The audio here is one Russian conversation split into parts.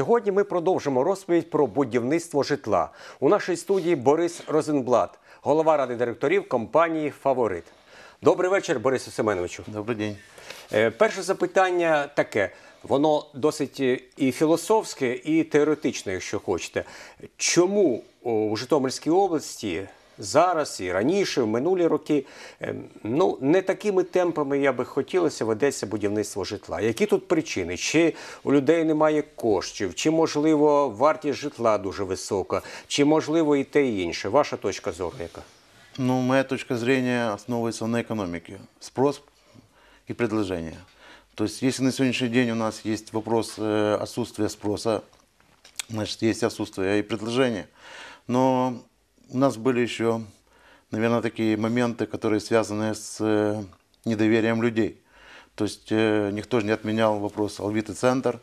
Сьогодні ми продовжимо розповідь про будівництво житла. У нашій студії Борис Розенблат, голова ради директорів компанії Фаворит. Добрий вечір, Борису Семеновичу. Добрий день. Е, перше запитання таке: воно досить е, і філософське, і теоретичне, якщо хочете. Чому у Житомирській області зараз і раніше, в минулі роки. Ем, ну не такими темпами я би хотілося ведеться будівництво житла. Які тут причини? Чи у людей немає коштів, чи можливо вартість житла дуже висока, чи можливо і те і інше? Ваша точка зору яка? Ну, моя точка зрения основывается на экономике. Спрос и предложение. То тобто, есть, если на сегодняшний день у нас есть вопрос е, отсутствия спроса, значит, есть отсутствие и предложения. Но У нас были еще, наверное, такие моменты, которые связаны с э, недоверием людей. То есть э, никто же не отменял вопрос Алвиты центр,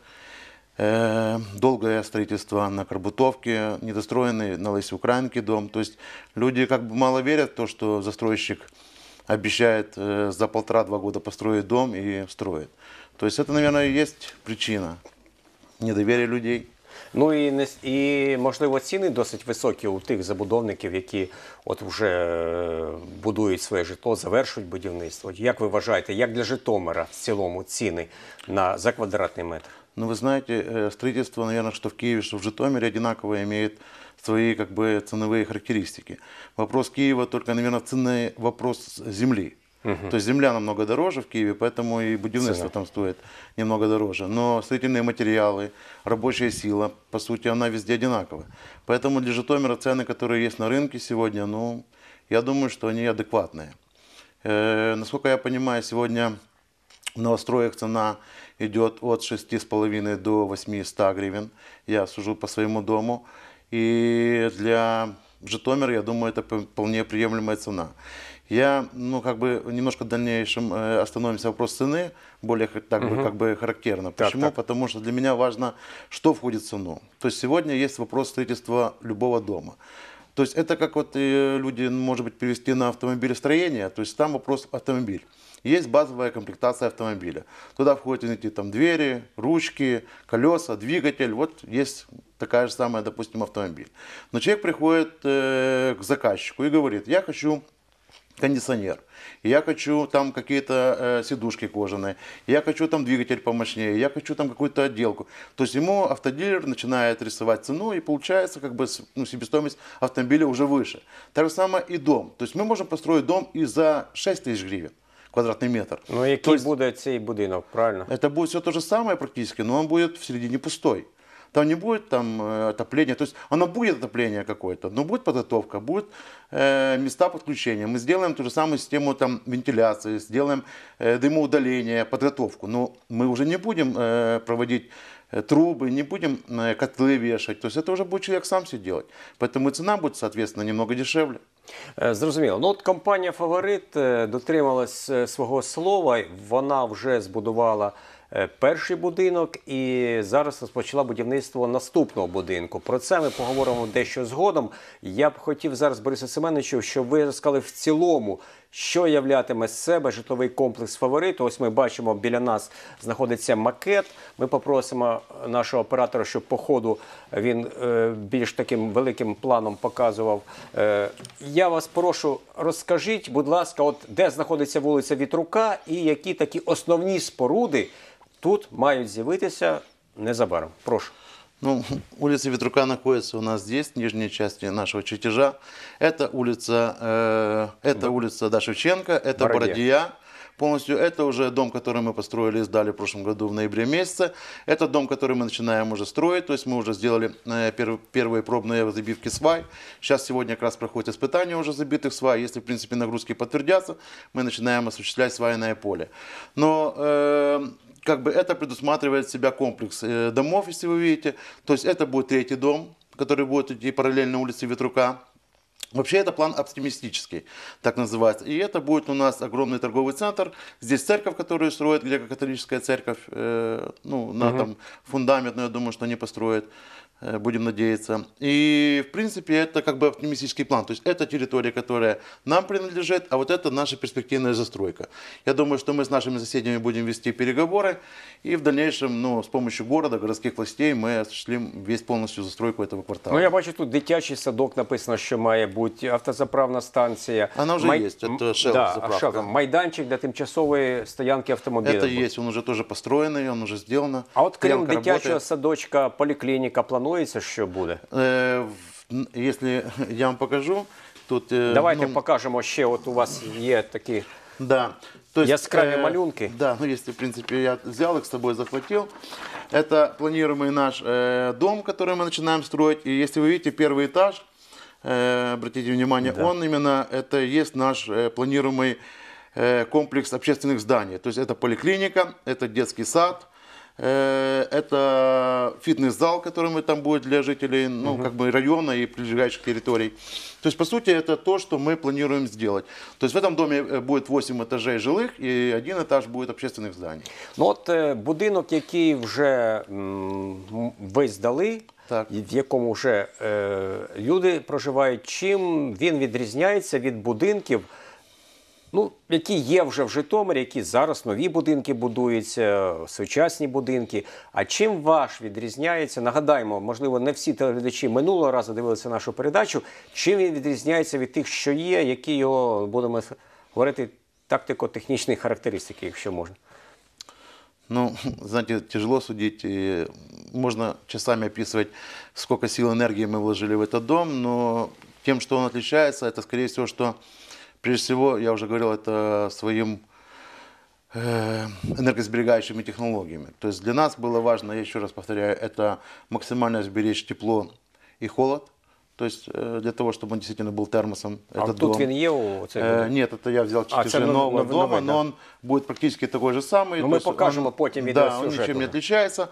э, долгое строительство на Карбутовке, недостроенный на Лысе Украинке дом. То есть люди как бы мало верят в то, что застройщик обещает за полтора-два года построить дом и строит. То есть это, наверное, и есть причина недоверия людей. Ну і не і можливо ціни досить високі у тих забудовників, які от вже е, будують своє житло, завершують будівництво. Як ви вважаєте, як для Житомира в цілому ціни на за квадратний метр? Ну, ви знаєте, е, строительство, наверное, что в Києві что в Житомире одинаково имеет свои как бы, ценовые характеристики. Вопрос Києва только, наверное, ценный вопрос землі. Угу. То есть земля намного дороже в Киеве, поэтому и будівництво Цена. там стоит немного дороже. Но строительные материалы, рабочая сила, по сути, она везде одинакова. Поэтому для Житомира цены, которые есть на рынке сегодня, ну, я думаю, что они адекватные. Э, насколько я понимаю, сегодня в новостроях цена идет от 6,5 до 800 гривен. Я сужу по своему дому. И для Житомира, я думаю, это вполне приемлемая цена. Я, ну, как бы немножко в дальнейшем э, остановимся вопрос цены, более так угу. бы, как бы характерно. Почему? Так. Потому что для меня важно, что входит в цену. То есть сегодня есть вопрос строительства любого дома. То есть это как вот э, люди, может быть, перевести на автомобилестроение, то есть там вопрос автомобиль. Есть базовая комплектация автомобиля. Туда входят, извините, там двери, ручки, колеса, двигатель. Вот есть такая же самая, допустим, автомобиль. Но человек приходит э, к заказчику и говорит, я хочу кондиционер, я хочу там какие-то э, сидушки кожаные, я хочу там двигатель помощнее, я хочу там какую-то отделку. То есть ему автодилер начинает рисовать цену и получается как бы ну, себестоимость автомобиля уже выше. Так же самое и дом. То есть мы можем построить дом и за 6 тысяч гривен квадратный метр. Ну, и То есть, буде цей будинок, правильно? Это будет все то же самое практически, но он будет в середине пустой. Там не будет там э, отопления, то есть оно будет отопление какое-то, но будет подготовка, будут э, места подключения. Мы сделаем ту же самую систему там вентиляции, сделаем э, дымоудаление, подготовку, но мы уже не будем э, проводить э, трубы, не будем э, котлы вешать. То есть это уже будет человек сам все делать. Поэтому цена будет, соответственно, немного дешевле. Зрозуміло. Ну от компанія Фаворит дотрималась свого слова, вона вже збудувала. Е, перший будинок, і зараз розпочала будівництво наступного будинку. Про це ми поговоримо дещо згодом. Я б хотів зараз Бориса Семеновичу, щоб ви розказали в цілому, що являтиме з себе житловий комплекс фаворит. Ось ми бачимо, біля нас знаходиться макет. Ми попросимо нашого оператора, щоб по ходу він е, більш таким великим планом показував. Е, я вас прошу, розкажіть, будь ласка, от де знаходиться вулиця Вітрука і які такі основні споруди тут мають з'явитися незабаром. Прошу. Ну, улица Ветрука находится у нас здесь, в нижней части нашего чертежа. Это улица, э, это улица Дашевченко, это Бородья. Бородия полностью. Это уже дом, который мы построили и сдали в прошлом году в ноябре месяце. Это дом, который мы начинаем уже строить. То есть мы уже сделали э, первые пробные забивки свай. Сейчас сегодня как раз проходит испытание уже забитых свай. Если, в принципе, нагрузки подтвердятся, мы начинаем осуществлять свайное поле. Но э, как бы это предусматривает себя комплекс э, домов, если вы видите. То есть это будет третий дом, который будет идти параллельно улице Ветрука. Вообще это план оптимистический, так называется. И это будет у нас огромный торговый центр. Здесь церковь, которую строит греко-католическая церковь, э, ну, на угу. там фундамент, но я думаю, что они построят. Э, будем надеяться. И, в принципе, это как бы оптимистический план. То есть это территория, которая нам принадлежит, а вот это наша перспективная застройка. Я думаю, что мы с нашими соседями будем вести переговоры, и в дальнейшем, ну, с помощью города, городских властей мы осуществим весь полностью застройку этого квартала. Ну, я вижу, тут дитячий садок написано, что має бути, автозаправная станция. Она уже Май... є, це шелф да, а заправка. Шелф, майданчик для тимчасової стоянки Это Це є, він вже теж построєний, он уже зроблено. А вот крім дитячого работает. садочка, поликлиника, планує боїться, що буде? Е, Якщо я вам покажу, тут э, давайте ну, покажемо ще. От у вас є такі да. То есть, яскравые э, малюнки. Да, ну если, в принципе, я взял их с собой, захватил. Это планируемый наш э, дом, который мы начинаем строить. И если вы видите первый этаж, обратите внимание, да. он именно, это есть наш э, планируемый комплекс общественных зданий. То есть это поликлиника, это детский сад, Э, это фитнес-зал, который там будет для жителей ну, угу. как бы района и прилегающих территорий. То есть, по сути, это то, что мы планируем сделать. То есть в этом доме э, будет 8 этажей жилых и один этаж будет общественных зданий. Ну от э, будинок, який вже м, ви здали, так. в якому вже е, люди проживають, чим він відрізняється від будинків. Ну, які є вже в Житомирі, які зараз нові будинки будуються, сучасні будинки. А чим ваш відрізняється? Нагадаємо, можливо, не всі телеглядачі минулого разу дивилися нашу передачу. Чим він відрізняється від тих, що є, які його будемо говорити тактико-технічні характеристики, якщо можна? Ну, знаєте, тяжело судити. Можна часами описувати, сколько сил енергії ми вложили в цей дом, но тем, что он отличается, это, скорее всего, що. Прежде всего, я уже говорил это своим э, энергосберегающими технологиями. То есть для нас было важно, я еще раз повторяю, это максимально сберечь тепло и холод. То есть э, для того, чтобы он действительно был термосом. А этот тут дом. він є у э, Нет, это я взял А, це чуть нового новий, дома, да. но он будет практически такой же самый. Ну, ми То есть он- потім відео Да, он ничем не отличается.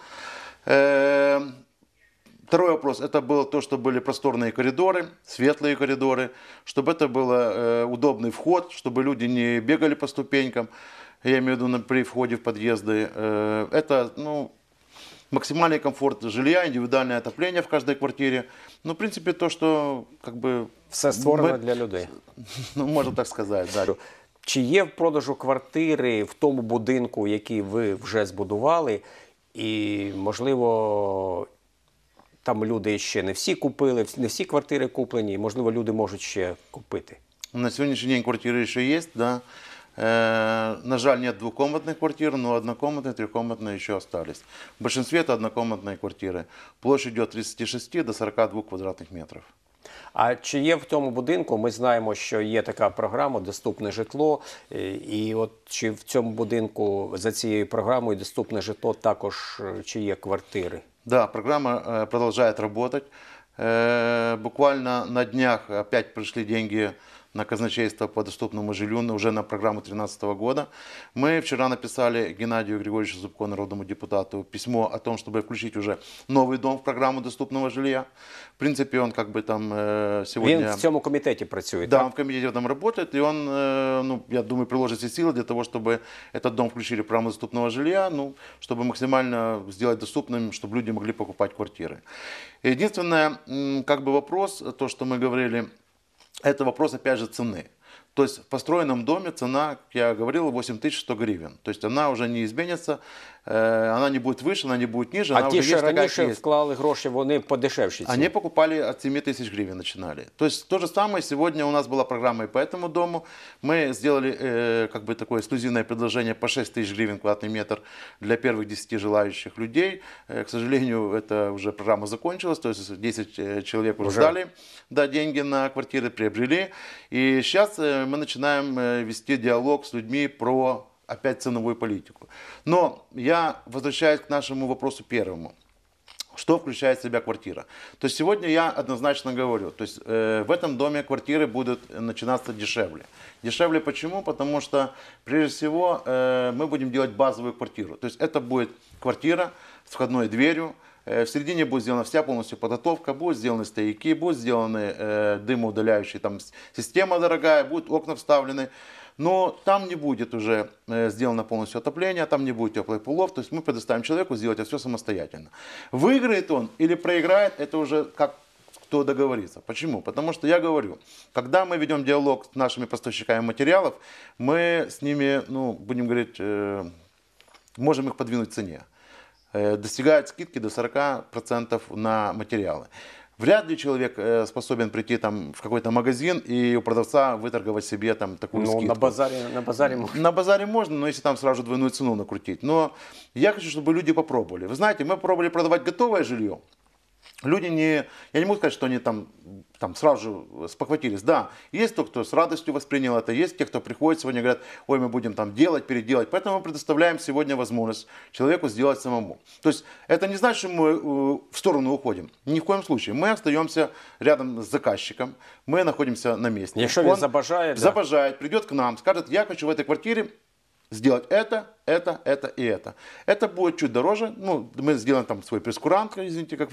Второй вопрос, это было то, что были просторные коридоры, светлые коридоры, чтобы это был э, удобный вход, чтобы люди не бегали по ступенькам, я имею в виду при входе в подъезды. Э, это, ну, максимальный комфорт жилья, индивидуальне отоплення в кожній квартире. Ну, в принципі, то, що якби все створено ми... для людей. Ну, можна так сказати. Да. Чи є в продажу квартири в тому будинку, який ви вже збудували, і можливо там люди ще не всі купили, не всі квартири куплені, можливо, люди можуть ще купити. На сьогоднішній день квартири ще є, да. Э, на жаль, нет двухкомнатных квартир, але ну, однокомнатные, трехкомнатные ще остались. В большинстве это однокомнатные квартиры. Площадь от 36 до 42 квадратних метрів. А чи є в цьому будинку? Ми знаємо, що є така програма Доступне житло, е, і от чи в цьому будинку за цією програмою доступне житло також е, чи є квартири? Да, програма е, продолжает работать. Буквально на днях опять прийшли деньги на казначейство по доступному жилью уже на программу 2013 года. Мы вчера написали Геннадию Григорьевичу Зубко, народному депутату, письмо о том, чтобы включить уже новый дом в программу доступного жилья. В принципе, он как бы там э, сегодня... Він в цьому комитете працює, Да, так? он в комитете там работает, и он, э, ну, я думаю, приложит все силы для того, чтобы этот дом включили в программу доступного жилья, ну, чтобы максимально сделать доступным, чтобы люди могли покупать квартиры. Единственное, как бы вопрос, то, что мы говорили это вопрос, опять же, цены. То есть в построенном доме цена, как я говорил, 8100 гривен. То есть она уже не изменится, э, она не будет выше, она не будет ниже. А ті, що раніше вклали гроші, вони подешевші. Они покупали от 7 тысяч гривен начинали. То есть то же самое сегодня у нас была программа и по этому дому. Мы сделали э, как бы такое эксклюзивное предложение по 6 тысяч гривен квадратный метр для первых 10 желающих людей. Э, к сожалению, эта уже программа закончилась, то есть 10 э, человек уже, уже. сдали да, деньги на квартиры, приобрели. И сейчас э, мы начинаем э, вести диалог с людьми про опять ценовую политику. Но я возвращаюсь к нашему вопросу первому. Что включает в себя квартира? То есть сегодня я однозначно говорю, то есть э, в этом доме квартиры будут начинаться дешевле. Дешевле почему? Потому что прежде всего э, мы будем делать базовую квартиру. То есть это будет квартира с входной дверью, Э, в середине будет сделана вся полностью подготовка, будут сделаны стояки, будут сделаны э, дымоудаляющие, там система дорогая, будут окна вставлены. Но там не будет уже э, сделано полностью отопление, там не будет теплых полов. То есть мы предоставим человеку сделать это все самостоятельно. Выиграет он или проиграет, это уже как кто договорится. Почему? Потому что я говорю, когда мы ведем диалог с нашими поставщиками материалов, мы с ними, ну, будем говорить, э, можем их подвинуть в цене. Э, достигают скидки до 40% на материалы. Вряд ли человек э, способен прийти там в какой-то магазин и у продавца выторговать себе там такую ну, скидку. На базаре, на базаре можно. На базаре можно, но если там сразу двойную цену накрутить. Но я хочу, чтобы люди попробовали. Вы знаете, мы пробовали продавать готовое жилье люди не, я не могу сказать, что они там, там сразу же спохватились. Да, есть тот, кто с радостью воспринял это, есть те, кто приходит сегодня и говорят, ой, мы будем там делать, переделать. Поэтому мы предоставляем сегодня возможность человеку сделать самому. То есть это не значит, что мы э, в сторону уходим. Ни в коем случае. Мы остаемся рядом с заказчиком, мы находимся на месте. Еще он забожает, забожает да. придет к нам, скажет, я хочу в этой квартире сделать это, это, это и это. Это будет чуть дороже. Ну, мы сделаем там свой прескурант, извините, как,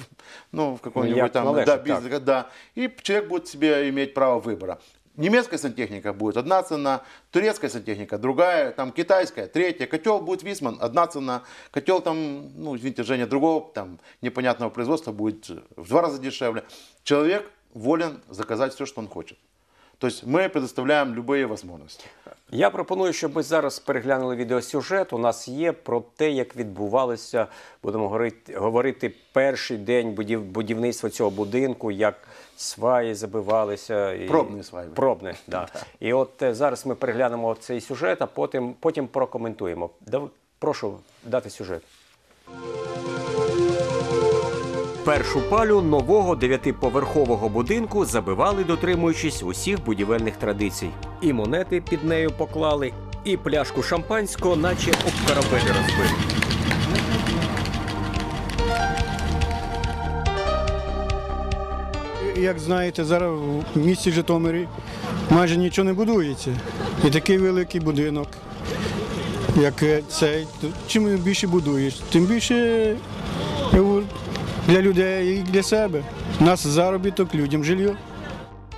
ну, в каком-нибудь там да, бизнесе. Да. И человек будет себе иметь право выбора. Немецкая сантехника будет одна цена, турецкая сантехника другая, там китайская, третья. Котел будет Висман, одна цена. Котел там, ну, извините, Женя, другого там непонятного производства будет в два раза дешевле. Человек волен заказать все, что он хочет. То ми предоставляємо предоставляем любые возможности. Я пропоную, щоб ми зараз переглянули відеосюжет. У нас є про те, як відбувалося, будемо говорити, говорити перший день будів, будівництва цього будинку, як сваї забивалися. І... Пробні сваї. Пробні, да. І от е, зараз ми переглянемо цей сюжет, а потім, потім прокоментуємо. Дав... Прошу дати сюжет. Першу палю нового дев'ятиповерхового будинку забивали, дотримуючись усіх будівельних традицій. І монети під нею поклали, і пляшку шампанського, наче об корабель розбили. Як знаєте, зараз в місті Житомирі майже нічого не будується. І такий великий будинок, як цей. Чим більше будуєш, тим більше для людей і для себе. У нас заробіток, людям жилье.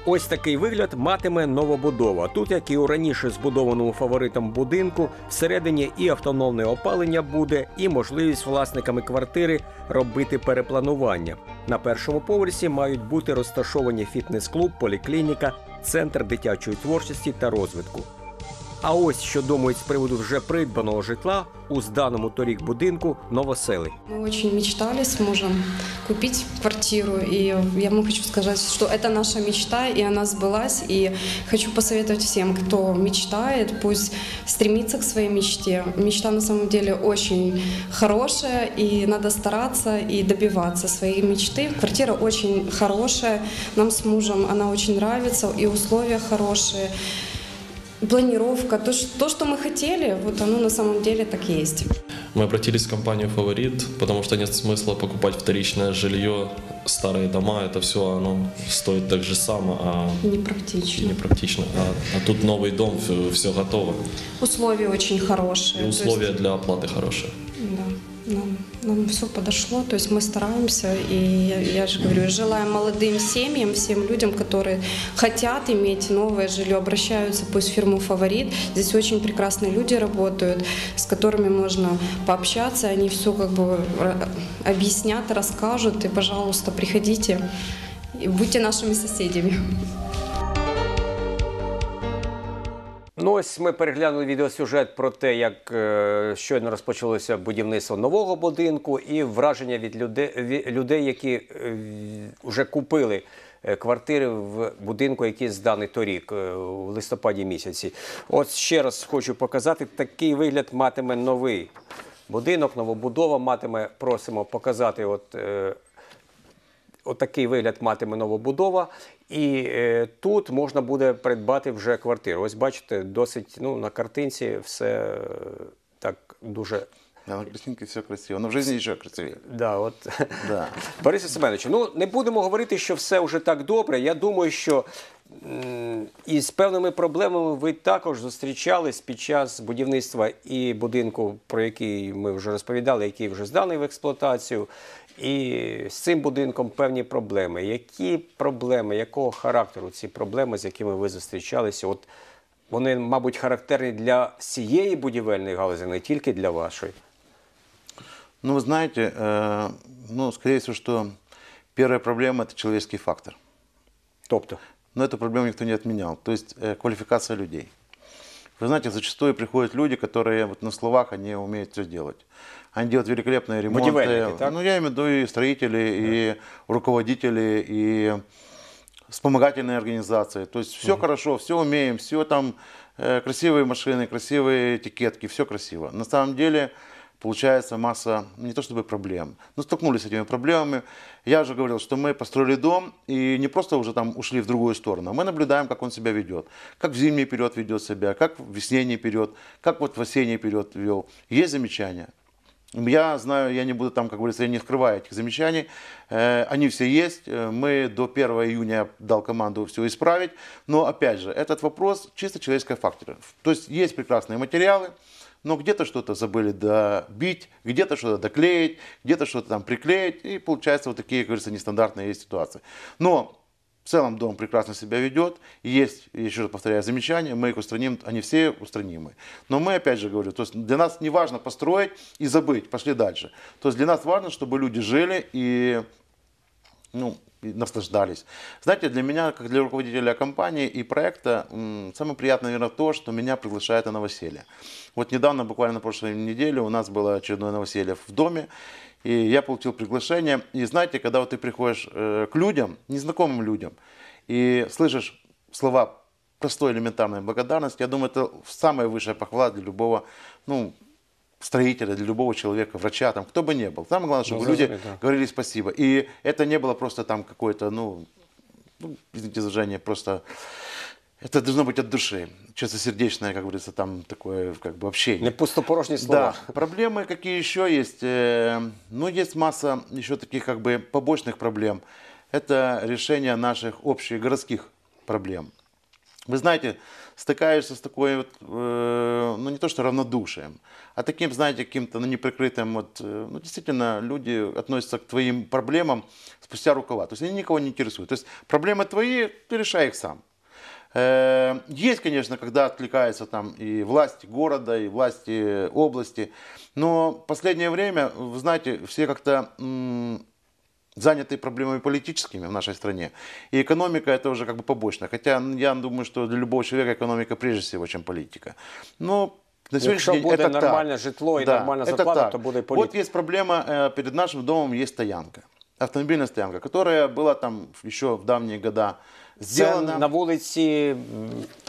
Ось такий вигляд матиме новобудова. Тут, як і у раніше збудованому фаворитом будинку, всередині і автономне опалення буде, і можливість власниками квартири робити перепланування. На першому поверсі мають бути розташовані фітнес-клуб, поліклініка, центр дитячої творчості та розвитку. А ось що думають з приводу вже придбаного житла у зданому торік будинку новосели. Ми дуже мечтали з мужем купити квартиру. І я вам хочу сказати, що це наша мечта, і вона збилась. І хочу посоветовать всім, хто мечтає, пусть стремиться к своїй мечті. Мечта на самом деле очень хорошая, і надо старатися і добиватися своєї мечти. Квартира очень хорошая. Нам з мужем вона очень нравится, і условия хороші. планировка, то, то, что мы хотели, вот оно на самом деле так и есть. Мы обратились в компанию «Фаворит», потому что нет смысла покупать вторичное жилье, старые дома, это все, а оно стоит так же само, а... Непрактично. Непрактично. А, а тут новый дом, все готово. Условия очень хорошие. И условия есть... для оплаты хорошие. Нам, нам все подошло, то есть мы стараемся, и я, я же говорю, желаю молодым семьям, всем людям, которые хотят иметь новое жилье, обращаются, пусть в фирму «Фаворит». Здесь очень прекрасные люди работают, с которыми можно пообщаться, они все как бы э, объяснят, расскажут, и, пожалуйста, приходите и будьте нашими соседями. Ну ось ми переглянули відеосюжет про те, як е, щойно розпочалося будівництво нового будинку, і враження від людей, людей які е, вже купили е, квартири в будинку, який зданий торік е, в листопаді місяці. От ще раз хочу показати такий вигляд матиме новий будинок, новобудова матиме. Просимо показати. от... Е, Отакий От вигляд матиме новобудова, і е, тут можна буде придбати вже квартиру. Ось бачите, досить ну, на картинці все е, так дуже. Да, на картинці все красиво. Ну в житті нічого красиві. Да, от. Да. Борисе Семеновичу, ну не будемо говорити, що все вже так добре. Я думаю, що м, із певними проблемами ви також зустрічались під час будівництва і будинку, про який ми вже розповідали, який вже зданий в експлуатацію, і з цим будинком певні проблеми. Які проблеми, якого характеру ці проблеми, з якими ви зустрічалися? От вони, мабуть, характерні для всієї будівельної галузі, не тільки для вашої. Ну, ви знаєте, э, ну, скоріше, всего, что проблема – це человеческий фактор. Тобто? Ну, эту проблему ніхто не відміняв. Тобто, е, кваліфікація людей. Вы знаете, зачастую приходят люди, которые вот на словах они умеют все делать. Они делают великолепные ремонты. Так? Ну, я имею в виду и строители, да. и руководители, и вспомогательные организации. То есть все угу. хорошо, все умеем, все там э, красивые машины, красивые этикетки, все красиво. На самом деле получается масса, не то чтобы проблем, но ну, столкнулись с этими проблемами. Я же говорил, что мы построили дом и не просто уже там ушли в другую сторону, мы наблюдаем, как он себя ведет, как в зимний период ведет себя, как в весенний период, как вот в осенний период вел. Есть замечания? Я знаю, я не буду там, как говорится, я не скрываю этих замечаний. Э, они все есть. Э, мы до 1 июня дал команду все исправить. Но опять же, этот вопрос чисто человеческого фактора. То есть есть прекрасные материалы, но где-то что-то забыли добить, где-то что-то доклеить, где-то что-то там приклеить, и получается вот такие, как говорится, нестандартные ситуации. Но в целом дом прекрасно себя ведет. есть, еще раз повторяю, замечания, мы их устраним, они все устранимы. Но мы, опять же говорю, то есть для нас не важно построить и забыть, пошли дальше. То есть для нас важно, чтобы люди жили и ну, наслаждались. Знаете, для меня, как для руководителя компании и проекта, самое приятное, наверное, то, что меня приглашают на новоселье. Вот недавно, буквально на прошлой неделе, у нас было очередное новоселье в доме, и я получил приглашение. И знаете, когда вот ты приходишь э, к людям, незнакомым людям, и слышишь слова простой элементарной благодарности, я думаю, это самая высшая похвала для любого, ну, строителя, для любого человека, врача, там, кто бы ни был. Самое главное, чтобы ну, люди да. говорили спасибо. И это не было просто там какое-то, ну, ну, извините за жжение, просто это должно быть от души, сердечное, как говорится, там такое как бы общение. Не пустопорожние слова. Да. Проблемы какие еще есть? Э, ну, есть масса еще таких как бы побочных проблем. Это решение наших общих городских проблем. Вы знаете, стыкаешься с такой вот, э, ну не то что равнодушием, а таким, знаете, каким-то ну, неприкрытым, вот, э, ну действительно люди относятся к твоим проблемам спустя рукава, то есть они никого не интересуют. То есть проблемы твои, ты решай их сам. Э, есть, конечно, когда откликаются там и власти города, и власти э, области, но последнее время, вы знаете, все как-то заняты проблемами политическими в нашей стране. И экономика это уже как бы побочно. Хотя я думаю, что для любого человека экономика прежде всего, чем политика. Но на сьогоднішній день буде это нормально так. житло і да, нормальна зарплата, так. то будет. політика. От є проблема, э, перед нашим домом есть стоянка. Автомобильная стоянка, которая была там еще в давние года Сделано. на улице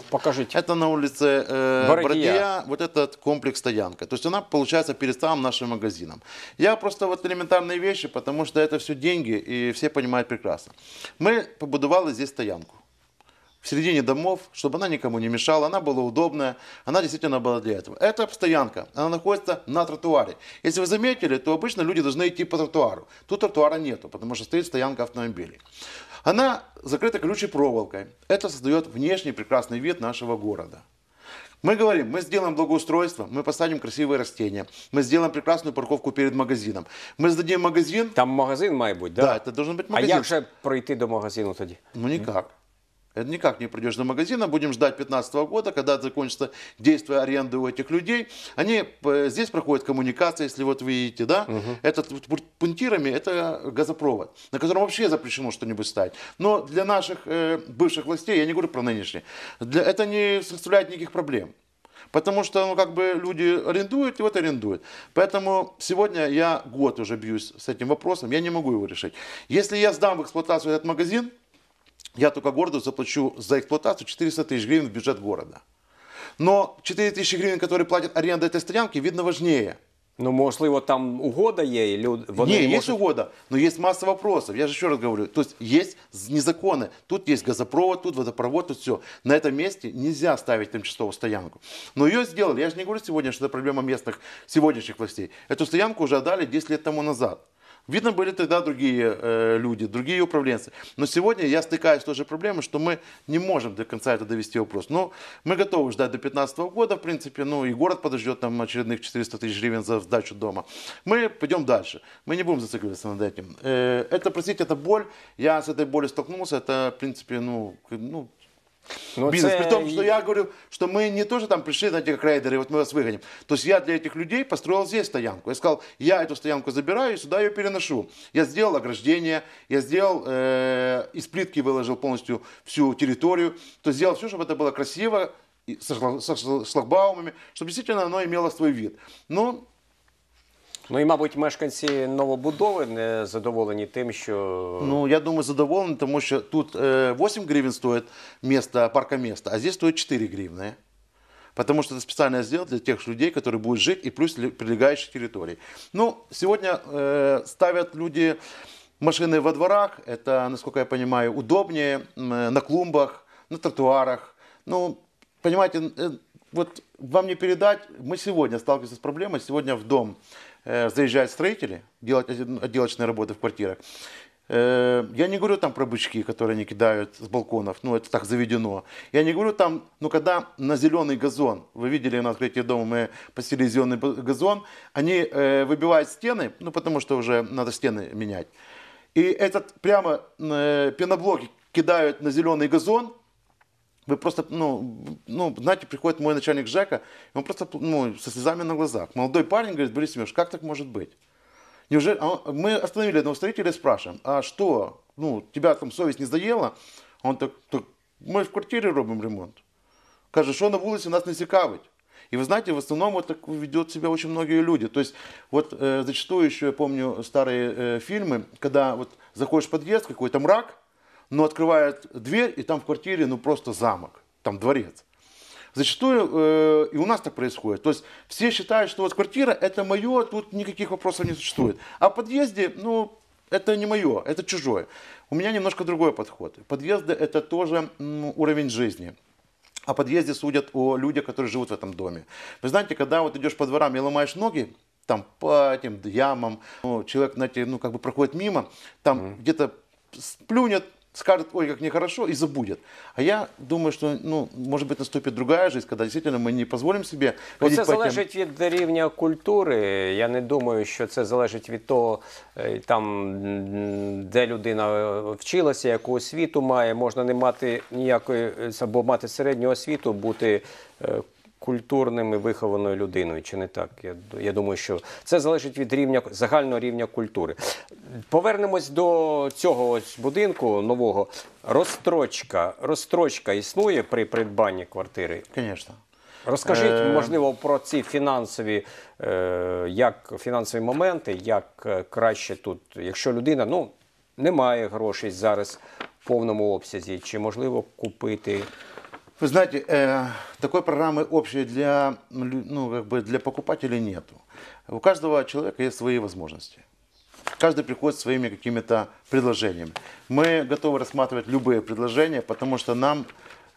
покажите. Это на улице э, Бородия. Бородия, вот этот комплекс стоянка. То есть она, получается, перед самым нашим магазином. Я просто вот элементарные вещи, потому что это все деньги, и все понимают прекрасно. Мы побудовали здесь стоянку в середине домов, чтобы она никому не мешала, она была удобная, она действительно была для этого. Это стоянка, она находится на тротуаре. Если вы заметили, то обычно люди должны идти по тротуару. Тут тротуара нету, потому что стоит стоянка автомобилей. Она закрыта колючей проволокой. Это создает внешний прекрасный вид нашего города. Мы говорим, мы сделаем благоустройство, мы посадим красивые растения, мы сделаем прекрасную парковку перед магазином. мы здадим магазин. Там магазин має бути, да? Да, це должен быть магазин. А як же пройти до магазина тоді? Ну ніяк. Это никак не придешь до магазина, будем ждать 2015 года, когда закончится действие аренды у этих людей. Они, э, здесь проходит коммуникация, если вот вы видите, да, угу. этот пунктирами, это газопровод, на котором вообще запрещено что-нибудь ставить. Но для наших э, бывших властей, я не говорю про нынешние, для, это не составляет никаких проблем. Потому что, ну, как бы люди арендуют, и вот арендуют. Поэтому сегодня я год уже бьюсь с этим вопросом, я не могу его решить. Если я сдам в эксплуатацию этот магазин, я только городу заплачу за эксплуатацию 400 тысяч гривен в бюджет города. Но 4 тисячі гривень, які платять аренда этой стоянки, видно важнее. Ну, можливо, там угода ей і нет Вони не, есть угода, но есть масса вопросов. Я же еще раз говорю, то есть есть незаконы. Тут есть газопровод, тут водопровод, тут все. На этом месте нельзя ставить тимчасовую стоянку. Но ее сделали. Я же не говорю сегодня, что это проблема местных сегодняшних властей. Эту стоянку уже отдали 10 лет тому назад. Видно, были тогда другие э, люди, другие управленцы. Но сегодня я стыкаюсь с той же проблемой, что мы не можем до конца это довести вопрос. Но ну, мы готовы ждать до 2015 года, в принципе, ну и город подождет нам очередных 400 тысяч гривен за сдачу дома. Мы пойдем дальше. Мы не будем зацикливаться над этим. Э, это, простите, это боль. Я с этой болью столкнулся. Это, в принципе, ну, ну ну, бізнес. Це... При том, что я говорю, что мы не тоже там пришли, на тих рейдеры, вот мы вас выгоним. То есть я для этих людей построил здесь стоянку. Я сказал, я эту стоянку забираю и сюда ее переношу. Я сделал ограждение, я сделал е, э, із плитки выложил полностью всю територію. Тобто сделал все, чтобы это было красиво, со шлагбаумами, чтобы действительно оно имело свой вид. Но ну і мабуть, мешканці новобудови не задоволені тим, що ну я думаю, задоволені, тому що тут 8 гривень стоїть місто, паркомісто, а здесь стоїть 4 гривні. Потому что это специально сделано для тех людей, которые будут жить, и плюс прилегающих территорий. Ну, сегодня э, ставят люди машины во дворах. Это, насколько я понимаю, удобнее на клумбах, на тротуарах. Ну, понимаете, э, вот вам не передать. Мы сегодня сталкиваемся с проблемой. Сегодня в дом Э, заезжают строители делать отделочные работы в квартирах. Э, я не говорю там про бычки, которые они кидают с балконов, ну это так заведено. Я не говорю там, ну когда на зеленый газон, вы видели на открытии дома, мы поселили зеленый газон, они э, выбивают стены, ну потому что уже надо стены менять. И этот прямо э, пеноблоки кидают на зеленый газон, вы просто, ну, ну, знаете, приходит мой начальник Жека, он просто, ну, со слезами на глазах. Молодой парень говорит, Борис Семенович, как так может быть? Неужели, а он, мы остановили одного строителя и спрашиваем, а что, ну, тебя там совесть не заела? Он так, так мы в квартире робим ремонт. Каже, что на улице нас не цикавить. И вы знаете, в основном вот так ведет себя очень многие люди. То есть вот э, зачастую еще я помню старые э, фильмы, когда вот заходишь в подъезд, какой-то мрак, но открывает дверь, и там в квартире ну просто замок, там дворец. Зачастую э, и у нас так происходит. То есть все считают, что вот квартира это мое, тут никаких вопросов не существует. А в подъезде, ну, это не мое, это чужое. У меня немножко другой подход. Подъезды это тоже м, уровень жизни. О подъезде судят о людях, которые живут в этом доме. Вы знаете, когда вот идешь по дворам и ломаешь ноги, там по этим ямам, ну, человек, знаете, ну, как бы проходит мимо, там mm. hmm где-то сплюнет, Скажет, ой, как нехорошо, и забудет. А я думаю, что, ну, может быть, наступит другая жизнь, когда действительно ми не дозволимо собі. Це залежить від рівня культури. Я не думаю, що це залежить від того, э, там, де людина вчилася, яку освіту має. Можна не мати ніякої е, або мати середню освіту, бути е, культурним і вихованою людиною, чи не так? Я я думаю, що це залежить від рівня загального рівня культури. Повернемось до цього ось будинку нового. Розстрочка. Розстрочка існує при придбанні квартири. Звісно. Розкажіть, е, можливо, про ці фінансові е, як фінансові моменти, як е, краще тут, якщо людина ну, не має грошей зараз в повному обсязі, чи можливо купити. Вы знаете, э, такой программы общей для, ну, как бы для покупателей нету. У каждого человека есть свои возможности. Каждый приходит своими какими-то предложениями. Мы готовы рассматривать любые предложения, потому что нам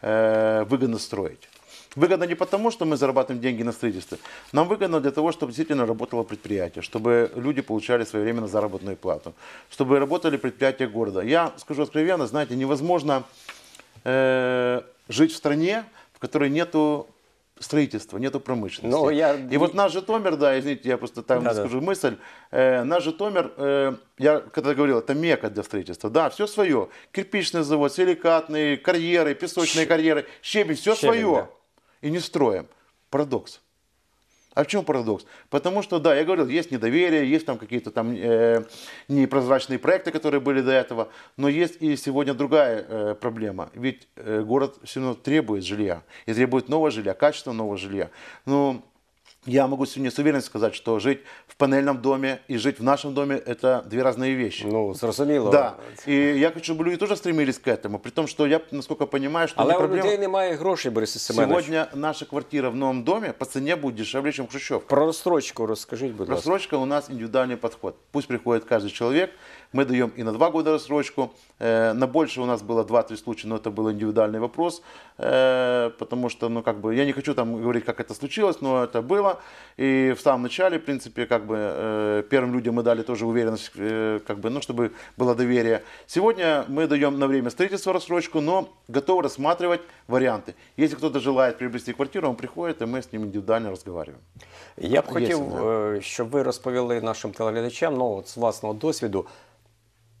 э, выгодно строить. Выгодно не потому, что мы зарабатываем деньги на строительстве. Нам выгодно для того, чтобы действительно работало предприятие, чтобы люди получали своевременно заработную плату, чтобы работали предприятия города. Я скажу откровенно, знаете, невозможно э, жить в стране, в которой нету строительства, нету промышленности. Ну, я... И вот наш Житомир, да, извините, я просто там да, скажу да. мысль, э, наш Житомир, э, я когда говорил, это мека для строительства, да, все свое, кирпичный завод, силикатные карьеры, песочные Щ... карьеры, щебень, все щебень, свое, да. и не строим. Парадокс. А в чем парадокс? Потому что, да, я говорил, есть недоверие, есть там какие-то там э, непрозрачные проекты, которые были до этого, но есть и сегодня другая э, проблема. Ведь э, город все равно требует жилья и требует нового жилья, качественного нового жилья. Но ну, я могу сегодня с уверенностью сказать, что жить в панельном доме и жить в нашем доме – это две разные вещи. Ну, зрозуміло. Да. И я хочу, чтобы люди тоже стремились к этому, при том, что я, насколько понимаю, что а не Але у проблема. людей немає грошей, Борис Семенович. Сегодня наша квартира в новом доме по цене будет дешевле, чем Хрущевка. Про рассрочку расскажите будь Рассрочка у нас индивидуальный подход. Пусть приходит каждый человек – мы даем и на два года рассрочку. Э, на больше у нас было 2-3 случая, но это был индивидуальный вопрос, э, потому что, ну, как бы, я не хочу там говорить, как это случилось, но это было. И в самом начале, в принципе, как бы, э, первым людям мы дали тоже уверенность, как бы, ну, чтобы было доверие. Сегодня мы даем на время строительства рассрочку, но готовы рассматривать варианты. Если кто-то желает приобрести квартиру, он приходит, и мы с ним индивидуально разговариваем Я бы хотел чтобы вы розповіли нашим телеглядачам, ну, от з власного ну, досвіду,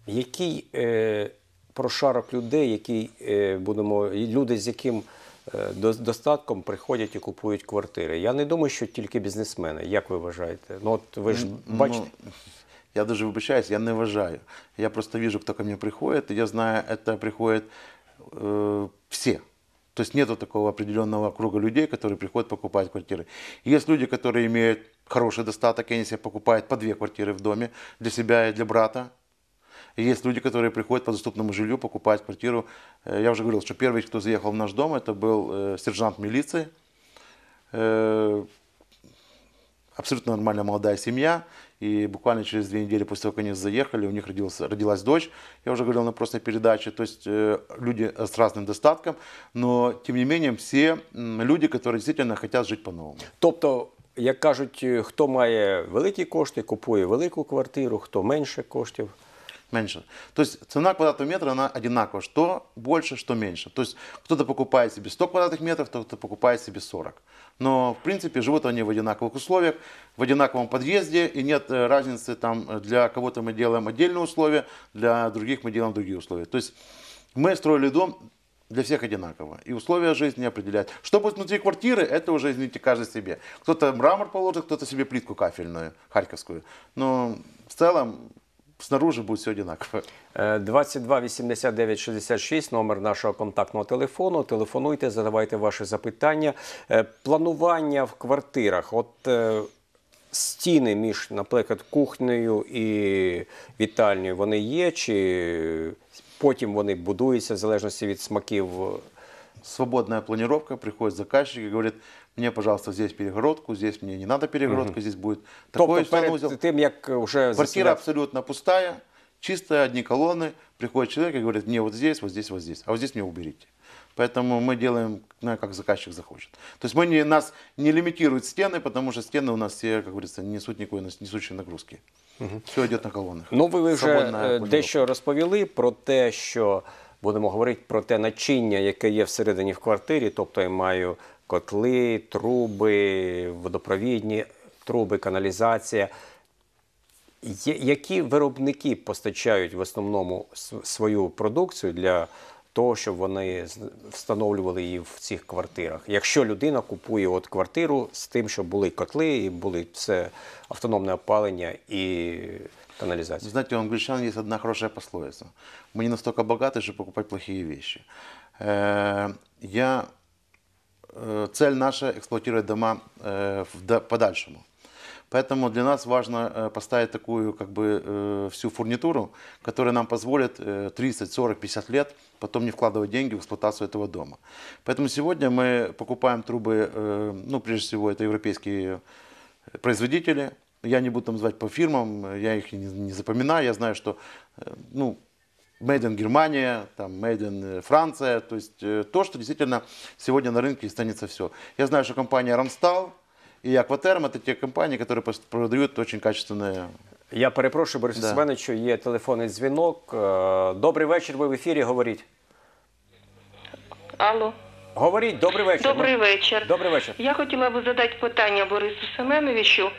Який е, прошарок людей, який, е, будемо, люди, з яким е, достатком приходять і купують квартири? Я не думаю, що тільки бізнесмени. Як ви вважаєте? Ну от ви ж ну, бачите. Ну, я дуже вибачаюсь, я не вважаю. Я просто вижу, хто ко мне приходить, И я знаю, это приходять э, е, все. То тобто нету такого определенного круга людей, які приходять покупать квартири. Є люди, які мають хороший достаток, і они себе покупают по дві квартири в домі для себе і для брата. И есть люди, которые приходят по доступному жилью покупать квартиру. Э, я уже говорил, что первый, кто заехал в наш дом, это был э, сержант милиции. Э, абсолютно нормальная молодая семья. И буквально через две недели после того, как они заехали, у них родился, родилась дочь. Я уже говорил на прошлой передаче. То есть э, люди с разным достатком. Но, тем не менее, все люди, которые действительно хотят жить по-новому. Тобто, Як кажуть, кто имеет великие кошти, купує велику квартиру, кто менше коштів меньше. То есть цена квадратного метра, она одинакова, что больше, что меньше. То есть кто-то покупает себе 100 квадратных метров, кто-то покупает себе 40. Но, в принципе, живут они в одинаковых условиях, в одинаковом подъезде, и нет э, разницы там, э, для кого-то мы делаем отдельные условия, для других мы делаем другие условия. То есть мы строили дом для всех одинаково. И условия жизни определяют. Что будет внутри квартиры, это уже, извините, каждый себе. Кто-то мрамор положит, кто-то себе плитку кафельную, харьковскую. Но в целом снаружи будуть все однаково. 22 89 66, номер нашого контактного телефону. Телефонуйте, задавайте ваші запитання. Е, планування в квартирах. От е, стіни між, наприклад, кухнею і вітальнею вони є, чи потім вони будуються в залежності від смаків. Свободная планировка, приходит заказчик и говорит, Мне, пожалуйста, здесь перегородку, здесь мне не надо перегородку, угу. здесь будет такой тобто, санузел. Перед тим, уже Квартира заселять... абсолютно пустая, чистая, одні колонны. Приходит человек и говорит, мне вот здесь, вот здесь, вот здесь, а вот здесь мне уберите. Поэтому мы делаем, ну, как заказчик захочет. То есть мы не, нас не лимитируют стены, потому что стены у нас все, как говорится, не несут никакой несущей нагрузки. Угу. Все йде на колонах. Ну, ви вже е, дещо розповіли про те, що будемо говорити про те начиння, яке є всередині в квартирі, тобто я маю котли, труби, водопровідні труби, каналізація. Які виробники постачають в основному свою продукцію для того, щоб вони встановлювали її в цих квартирах? Якщо людина купує от квартиру з тим, що були котли, і були все автономне опалення і каналізація. Знаете, у англичан є одна хороша пословиця. Мені не настолько богаты, чтобы покупать плохие вещи. Е, я Э, цель наша эксплуатировать дома э, в подальшему. Поэтому для нас важно э, поставить такую как бы всю фурнитуру, которая нам позволит 30, 40, 50 лет потом не вкладывать деньги в эксплуатацию этого дома. Поэтому сегодня мы покупаем трубы, ну прежде всего это европейские производители. Я не буду там звать по фирмам, я их не, не запоминаю, я знаю, что ну, Made in Германия, там, Made in э, Франция, то есть э, то, что действительно сегодня на рынке останется все. Я знаю, что компания Рамстал и Акватерм это те компании, которые продают очень качественные Я перепрошую, Борис Да. Семеновичу, є телефонний дзвінок. Э, добрий вечір, ви в ефірі, говоріть. Алло, Говоріть, добрий вечір. добрий Ми- вечір. Добрий вечір. Я хотіла би задати питання Борису Семеновичу.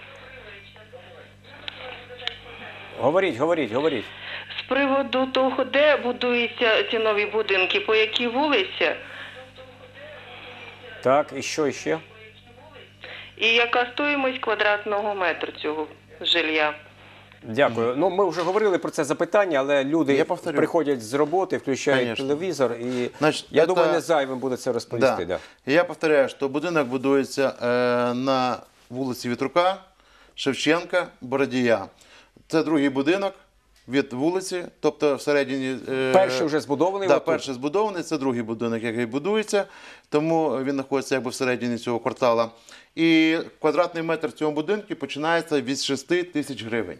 Говоріть, говоріть, говоріть приводу того, де будуються ці нові будинки, по якій вулиці, Так, і що ще? і яка стоїмость квадратного метру цього жилья? Дякую. Ну ми вже говорили про це запитання, але люди Я приходять з роботи, включають Конечно. телевізор, і Значить, я это- думаю, не зайвим буде це розповісти. Да. І Я повторяю, що будинок будується е, на вулиці Вітрука, Шевченка, Бородія. Це другий будинок від вулиці, тобто всередині е, перший вже збудований. Так, перший збудований. Це другий будинок, який будується, тому він знаходиться якби всередині цього квартала. І квадратний метр цього будинку починається від 6 тисяч гривень.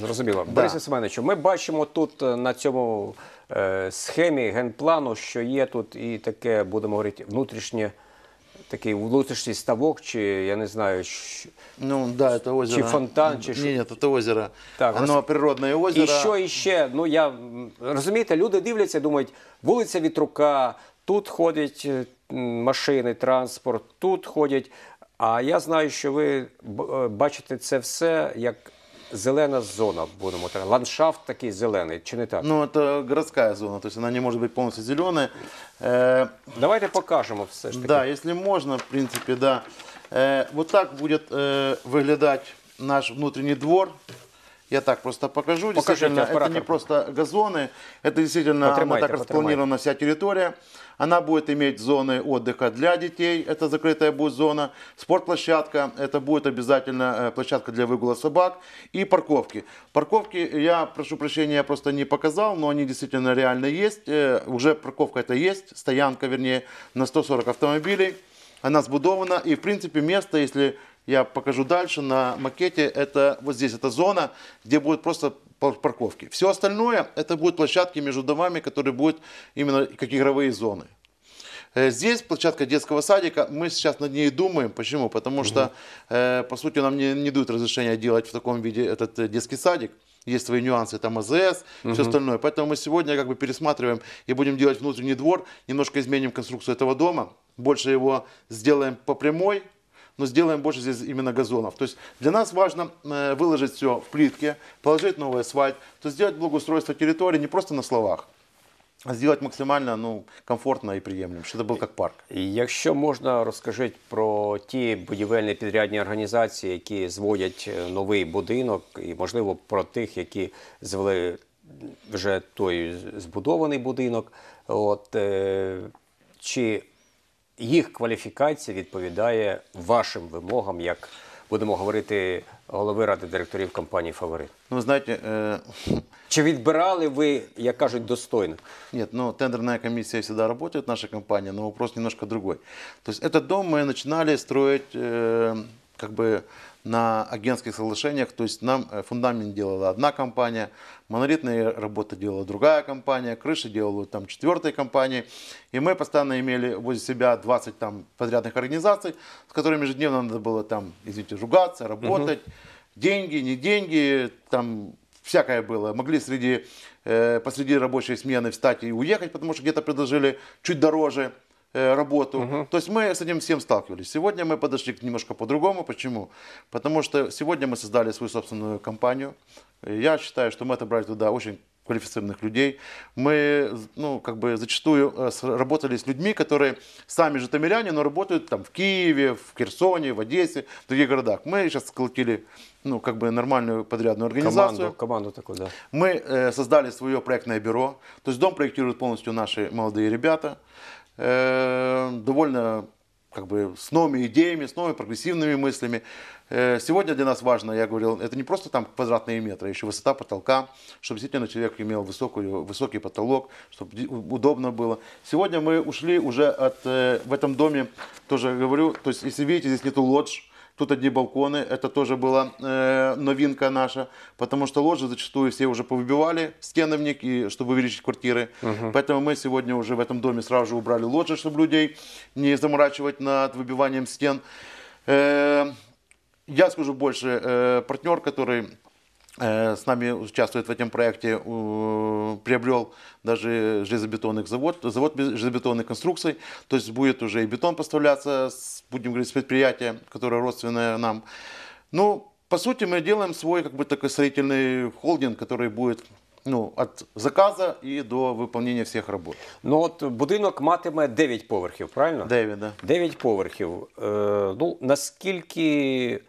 Зрозуміло. Да. Борисе Семеновичу, ми бачимо тут е, на цьому е, схемі генплану, що є тут і таке, будемо говорити, внутрішнє такий внутрішній ставок, чи я не знаю, що... ну да, это озеро. Чи фонтан, чи що? Ні, нет, озеро. Так, Оно роз... природное озеро. І що іще? Ну я розумієте, люди дивляться, думають, вулиця Вітрука, тут ходять э, машини, транспорт, тут ходять. А я знаю, що ви э, бачите це все як зелена зона, будем так, ландшафт такий зеленый чи не так? Ну, это городская зона, то есть она не может быть полностью зеленой. Э, Давайте покажем все ж таки. да, если можно, в принципе, да. Э, вот так будет э, выглядать наш внутренний двор. Я так просто покажу. Покажите действительно, это не просто газоны, это действительно потримайте, она так распланирована вся территория. Она будет иметь зоны отдыха для детей, это закрытая будет зона, спортплощадка, это будет обязательно э, площадка для выгула собак и парковки. Парковки, я прошу прощения, я просто не показал, но они действительно реально есть. Э, уже парковка это есть, стоянка вернее, на 140 автомобилей. Она сбудована и в принципе место, если я покажу дальше на макете, это вот здесь, это зона, где будет просто парковки. Все остальное, это будут площадки между домами, которые будут именно как игровые зоны. Э, здесь площадка детского садика, мы сейчас над ней думаем. Почему? Потому угу. что, э, по сути, нам не, не дают разрешения делать в таком виде этот э, детский садик. Есть свои нюансы, там АЗС, угу. все остальное. Поэтому мы сегодня как бы пересматриваем и будем делать внутренний двор, немножко изменим конструкцию этого дома, больше его сделаем по прямой, но сделаем больше здесь именно газонов. То есть для нас важно э, выложить все в плитке, положить новый асфальт, то есть сделать благоустройство территории не просто на словах, а Сделать максимально ну, комфортно і приємно, щоб це був як парк. Якщо можна, розкажіть про ті будівельні підрядні організації, які зводять е, новий будинок, і можливо про тих, які звели вже той збудований будинок. От, е, чи їх кваліфікація відповідає вашим вимогам, як будемо говорити, голови ради директорів компанії Фаворит. Ну, знаєте, э... чи відбирали ви, як кажуть, достойно? Ні, ну комісія завжди працює в наша компания, але вопрос немножко другой. То есть этот дом мы начинали строить э, как бы на агентских соглашениях, то есть нам э, фундамент делала одна компания, монолитные работы делала другая компания, крыши делала там четвертая компания, И мы постоянно имели возле себя 20 там подрядных организаций, с которыми ежедневно надо было там, извините, ругаться, работать. Угу. Деньги, не деньги, там всякое было. Могли среди, э, посреди рабочей смены встать и уехать, потому что где-то предложили чуть дороже. Э, работу. Угу. То есть мы с этим всем сталкивались. Сегодня мы подошли к немножко по-другому. Почему? Потому что сегодня мы создали свою собственную компанию. Я считаю, что мы отобрали туда очень квалифицированных людей. Мы, ну, как бы зачастую э, работали с людьми, которые сами же житомиряне, но работают там в Киеве, в Херсоне, в Одессе, в других городах. Мы сейчас сколотили, ну, как бы нормальную подрядную организацию. Команду, команду такую, да. Мы э, создали свое проектное бюро. То есть дом проектируют полностью наши молодые ребята. Э, довольно как бы с новыми идеями, с новыми прогрессивными мыслями. Э, сегодня для нас важно, я говорил, это не просто там квадратные метры, а еще высота потолка, чтобы действительно человек имел высокую, высокий потолок, чтобы удобно было. Сегодня мы ушли уже от, э, в этом доме, тоже говорю, то есть если видите, здесь нету лодж, Тут одни балконы, это тоже была э, новинка наша, потому что ложи зачастую все уже повыбивали стены в них, и, чтобы увеличить квартиры. Угу. Поэтому мы сегодня уже в этом доме сразу же убрали ложи, чтобы людей не заморачивать над выбиванием стен. Э, я скажу больше, э, партнер, который с е, нами участвует в этом проекте, приобрел даже железобетонный завод, завод железобетонной конструкции, то есть будет уже и бетон поставляться, будем говорить, с предприятия, которое родственное нам. Ну, по сути, мы делаем свой как бы такой строительный холдинг, который будет ну, от заказа і до виконання всех работ. Ну от будинок матиме 9 поверхів, правильно? 9, да. 9 поверхів. Е, ну, наскільки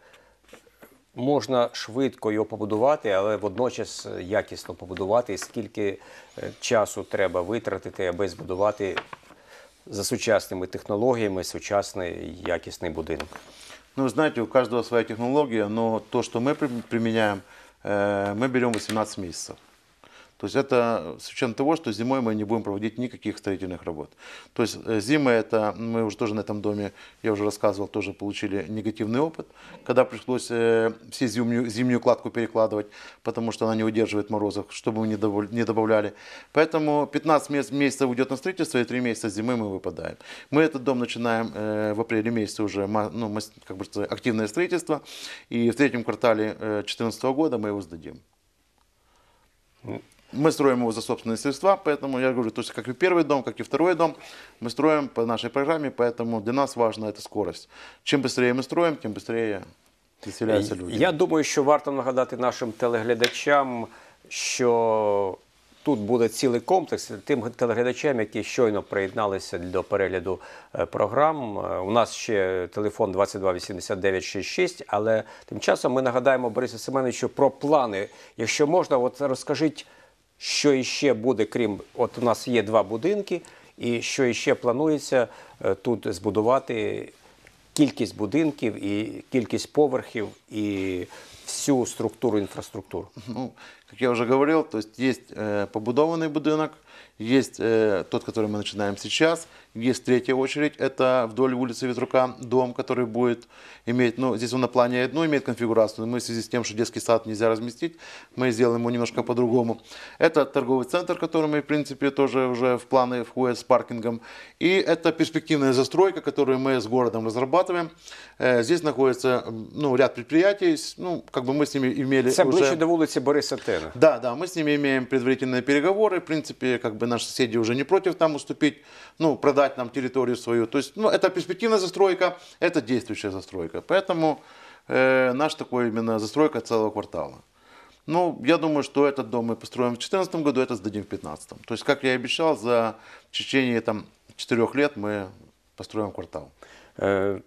можна швидко його побудувати, але водночас якісно побудувати, скільки е, часу треба витратити, аби збудувати за сучасними технологіями сучасний якісний будинок? Ну, вы у кожного своя технологія. но то, что мы приміняємо, е, ми беремо 18 месяцев. То есть это с учетом того, что зимой мы не будем проводить никаких строительных работ. То есть э, зимы это, мы уже тоже на этом доме, я уже рассказывал, тоже получили негативный опыт, когда пришлось э, все зимнюю, зимнюю кладку перекладывать, потому что она не удерживает морозов, чтобы мы не, добав, не добавляли. Поэтому 15 меся, месяцев уйдет на строительство, и 3 месяца зимы мы выпадаем. Мы этот дом начинаем э, в апреле месяце уже ну, как бы, активное строительство, и в третьем квартале 2014 э, года мы его сдадим. Ну, мы строим его за собственные средства, поэтому я говорю, то есть как и первый дом, как и второй дом, мы строим по нашей программе, поэтому для нас важна эта скорость. Чем быстрее мы строим, тем быстрее заселяются люди. Я думаю, що варто нагадати нашим телеглядачам, що тут буде цілий комплекс тим телеглядачам, які щойно приєдналися до перегляду е, програм. Е, у нас ще телефон 228966, але тим часом ми нагадаємо Борису Семеновичу про плани. Якщо можна, от розкажіть що іще буде, крім от у нас є два будинки, і що іще планується е, тут збудувати кількість будинків і кількість поверхів і всю структуру інфраструктуру? Ну, как я вже говорив, то є е, побудований будинок, є э, е, який ми починаємо начинаем сейчас, Есть третья очередь, это вдоль улицы Ветрука дом, который будет иметь, ну, здесь он на плане ну, имеет конфигурацию, но мы в связи с тем, что детский сад нельзя разместить, мы сделаем его немножко по-другому. Это торговый центр, который мы, в принципе, тоже уже в планы входит с паркингом. И это перспективная застройка, которую мы с городом разрабатываем. Э, здесь находится, ну, ряд предприятий, ну, как бы мы с ними имели Це уже... ближче до улицы Бориса Тена. Да, да, мы с ними имеем предварительные переговоры, в принципе, как бы наши соседи уже не против там уступить, ну, продать отдать нам территорию свою. То есть, ну, это перспективная застройка, это действующая застройка. Поэтому э, наш такой именно застройка целого квартала. Ну, я думаю, что этот дом мы построим в 2014 году, этот сдадим в 2015. То есть, как я и обещал, за в течение там, 4 лет ми построїмо квартал. Е,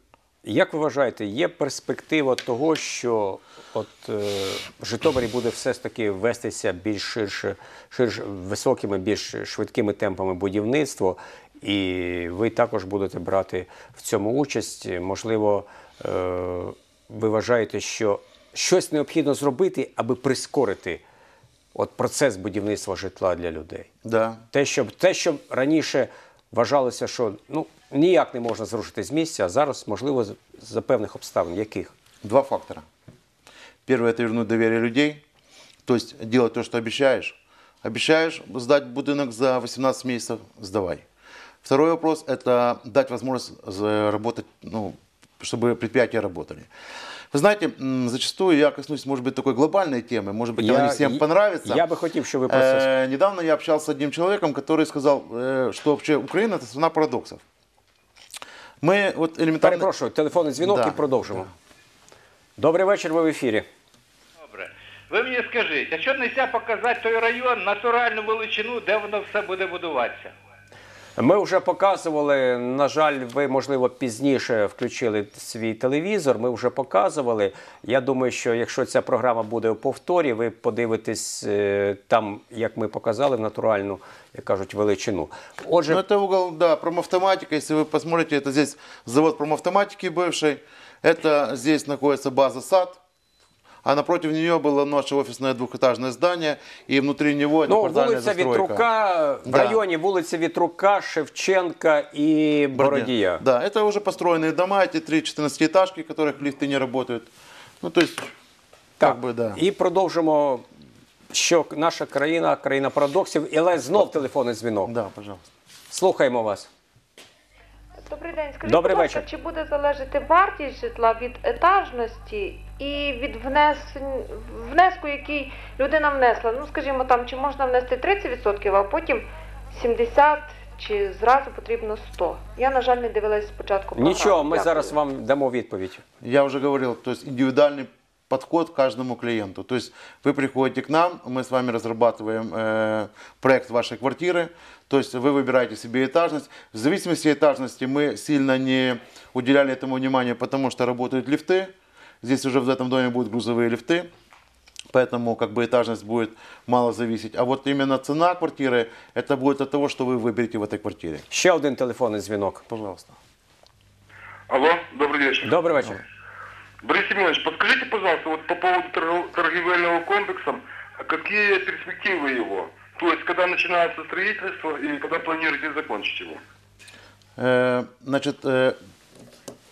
як ви вважаєте, є перспектива того, що от е, Житомирі буде все ж таки вестися більш ширше, ширше високими, більш швидкими темпами будівництво, і ви також будете брати в цьому участь. Можливо, е, ви вважаєте, що щось необхідно зробити, аби прискорити от процес будівництва житла для людей. Да. Те, що те, що раніше вважалося, що ну ніяк не можна зрушити з місця, а зараз можливо за певних обставин. Яких? Два фактора. Перше це вернуть довір'я людей, тобто есть те, що обіцяєш. обещаешь. здати будинок за 18 місяців, здавай. Второй вопрос – это дать возможность работать, ну, чтобы предприятия работали. Вы знаете, зачастую я коснусь, может быть, такой глобальной темы, может быть, она не всем понравится. Я бы хотел, чтобы ви про Э, недавно я общался с одним человеком, который сказал, э, что вообще Украина – это страна парадоксов. Мы вот элементарно... Перепрошую, телефонний дзвінок да. і продовжимо. Да. Добрий вечір, ви в эфире. Добре. Ви мені скажіть, а что нельзя показать показати той район, натуральную величину, где воно все буде будуватися? Ми вже показували. На жаль, ви можливо пізніше включили свій телевізор. Ми вже показували. Я думаю, що якщо ця програма буде у повторі, ви подивитесь е, там, як ми показали, натуральну, як кажуть, величину. Отже, ну, це угол, да, промавтоматика. Якщо ви посмотрите, це здесь завод промавтоматики бивший. Это здесь знаходиться база САД а напротив нього було наше офісне двохетажне здання і внутрі нього это ну, улица застройка. в районі улицы Витрука, Шевченко и Бородия. Бородия. Да, это уже построенные дома, эти три 14-этажки, яких ліфти не работают. Ну, то есть, так, как да. И продолжимо, що наша країна, країна парадоксів, але знов телефонний дзвінок. Да, пожалуйста. Слухаємо вас. Добрий день. Скажіть, Добрий вечір. чи буде залежати вартість житла від етажності і від внесень, внеску, який людина внесла. Ну, скажімо, там чи можна внести 30%, а потім 70%. Чи зразу потрібно 100? Я, на жаль, не дивилась спочатку. Програму. Нічого, ми Дякую. зараз вам дамо відповідь. Я вже говорив, тобто індивідуальний підход кожному клієнту. Тобто ви есть приходите к нам, Ми з вами разрабатываем э, проект вашої квартири. Тобто ви вибираєте собі етажність. В зависимості от этажности мы сильно не уделяли этому внимания, тому що работают ліфти. Здесь уже в этом доме будут грузовые лифты, поэтому как бы этажность будет мало зависеть. А вот именно цена квартиры, это будет от того, что вы выберете в этой квартире. Ще один телефонний звонок, Пожалуйста. Алло, добрый вечер. Добрый вечер. Борис Семенович, подскажите, пожалуйста, вот по поводу торг- торговельного комплекса, какие перспективы его? То есть, когда начинается строительство и когда планируете закончить его? Э, значит, э,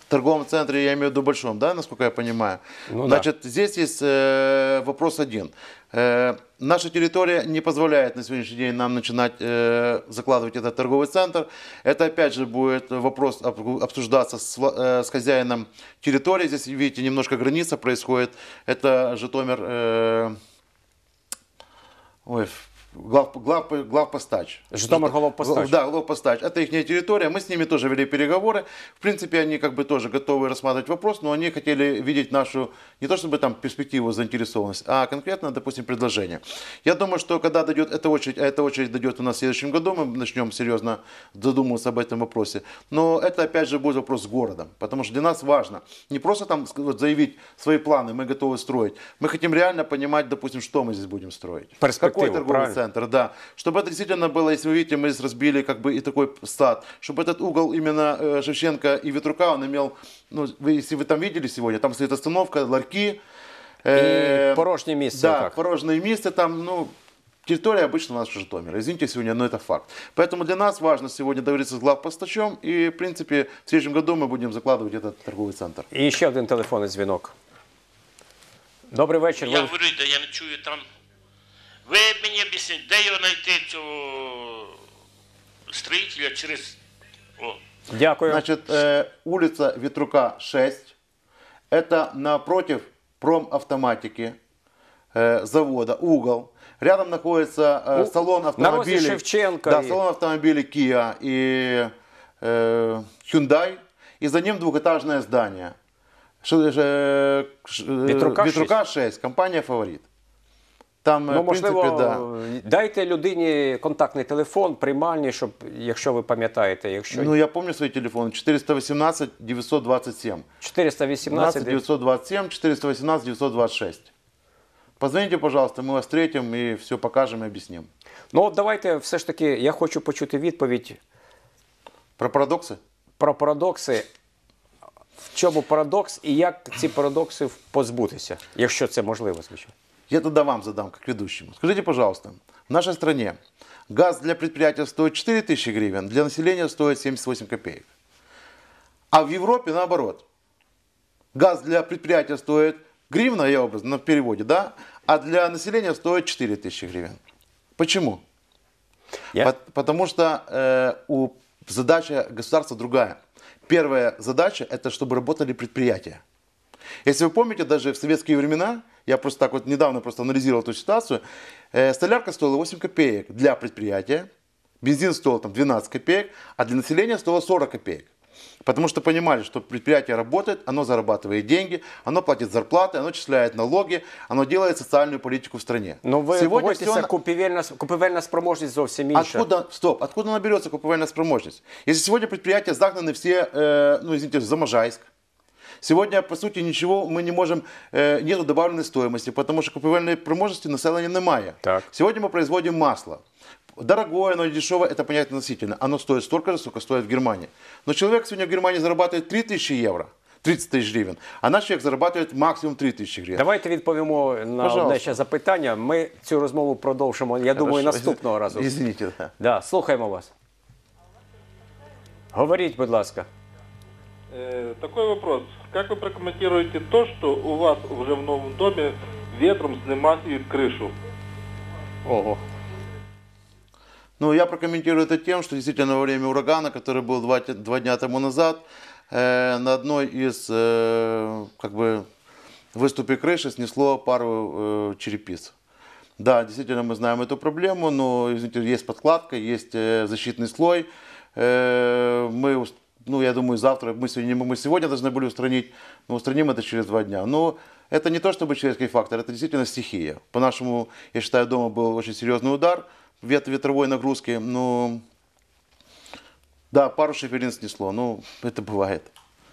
торговом центре, я имею в виду большом, да, насколько я понимаю. Ну, Значит, да. здесь есть э, вопрос один. Э, наша территория не позволяет на сегодняшний день нам начинать э, закладывать этот торговый центр. Это опять же будет вопрос обсуждаться с, э, с хозяином территории. Здесь, видите, немножко граница происходит. Это Житомир... Э, ой, глав, глав, главпостач. Житомир постач? Да, главпостач. Это их территория. Мы с ними тоже вели переговоры. В принципе, они как бы тоже готовы рассматривать вопрос, но они хотели видеть нашу, не то чтобы там перспективу, заинтересованность, а конкретно, допустим, предложение. Я думаю, что когда дойдет эта очередь, а эта очередь дойдет у нас в следующем году, мы начнем серьезно задумываться об этом вопросе. Но это, опять же, будет вопрос с городом, потому что для нас важно не просто там заявить свои планы, мы готовы строить. Мы хотим реально понимать, допустим, что мы здесь будем строить. Перспективу, Какой торговый правильно. центр центр, да. Чтобы это действительно было, если вы видите, мы здесь разбили как бы и такой стад, чтобы этот угол именно э, Шевченко и Ветрука, он имел, ну, вы, если вы там видели сегодня, там стоит остановка, ларьки. Э, и порожнее место. Да, как? порожнее место там, ну, Территория обычно у нас Житомира. Извините сегодня, но это факт. Поэтому для нас важно сегодня договориться с главпостачом. И, в принципе, в следующем году мы будем закладывать этот торговый центр. И еще один телефонный звонок. Добрый вечер, Я говорю, да я не чую там вы мені об'ясніть, де його знайти цього строїтеля через. О. Дякую. Значит, э, улица Ветрука 6. Это напротив промавтоматики э, завода, угол. Рядом находится э, салон автомобилей. Шевченко Да, салон автомобилей Kia и э, Hyundai. И за ним двухэтажное здание. Ш- э, ш- э, Ветрука Ветрука 6. Компания «Фаворит». Там ну, в принципі, да. дайте людині контактний телефон, приймальні, щоб, якщо ви пам'ятаєте, якщо ну я пам'ятаю свій телефон 418 927. 418 927, 418 926. будь ласка, ми вас встретим і все покажемо і об'яснимо. Ну от давайте все ж таки я хочу почути відповідь. Про парадокси? Про парадокси. В чому парадокс і як ці парадокси позбутися, якщо це можливо, звичайно. Я тогда вам задам, как ведущему. Скажите, пожалуйста, в нашей стране газ для предприятия стоит 4 тысячи гривен, для населения стоит 78 копеек. А в Европе наоборот. Газ для предприятия стоит гривна, я образно, в переводе, да? А для населения стоит 4 тысячи гривен. Почему? Я... По- потому что э, у задача государства другая. Первая задача – это чтобы работали предприятия. Если вы помните, даже в советские времена – я просто так вот недавно просто анализировал эту ситуацию. Э, столярка стоила 8 копеек для предприятия, бензин стоил там 12 копеек, а для населения стоило 40 копеек. Потому что понимали, что предприятие работает, оно зарабатывает деньги, оно платит зарплаты, оно числяет налоги, оно делает социальную политику в стране. Но вы сегодня все... Все... купівельна, купівельна спроможність зовсім інша. Откуда, стоп, откуда наберется купівельна спроможність? Если сегодня предприятия загнаны все, э, ну извините, в Заможайск, Сегодня, по сути ничего мы не можем э, нету добавленной стоимости, потому що купівельної приможності населення немає. Так. Сегодня мы производим масло. Дорогое, но дешевое, это понятно относительно. Оно стоит столько же, сколько стоит в Германии. Но человек сегодня в Германии зарабатывает 3000 евро. 30 тисяч гривень, а наш человек зарабатывает максимум 3 тисячі гривень. Давайте відповімо на Пожалуйста. одне ще запитання. Ми цю розмову продовжимо. Я Хорошо. думаю, наступного разу. Извините. Да, слухаємо вас. Говоріть, будь ласка. Э, такой вопрос. Как вы прокомментируете то, что у вас уже в новом доме ветром снимают крышу? Ого. Ну, я прокомментирую это тем, что действительно во время урагана, который был два, два дня тому назад, э, на одной из э, как бы выступе крыши снесло пару э, черепиц. Да, действительно, мы знаем эту проблему, но извините, есть подкладка, есть э, защитный слой. Э, мы ну, я думаю, завтра, мы сегодня, мы сегодня должны были устранить, но устраним это через два дня. Но это не то чтобы человеческий фактор, это действительно стихия. По нашему, я считаю, дома был очень серьезный удар вет ветровой нагрузки, но да, пару шиферин снесло, ну это бывает.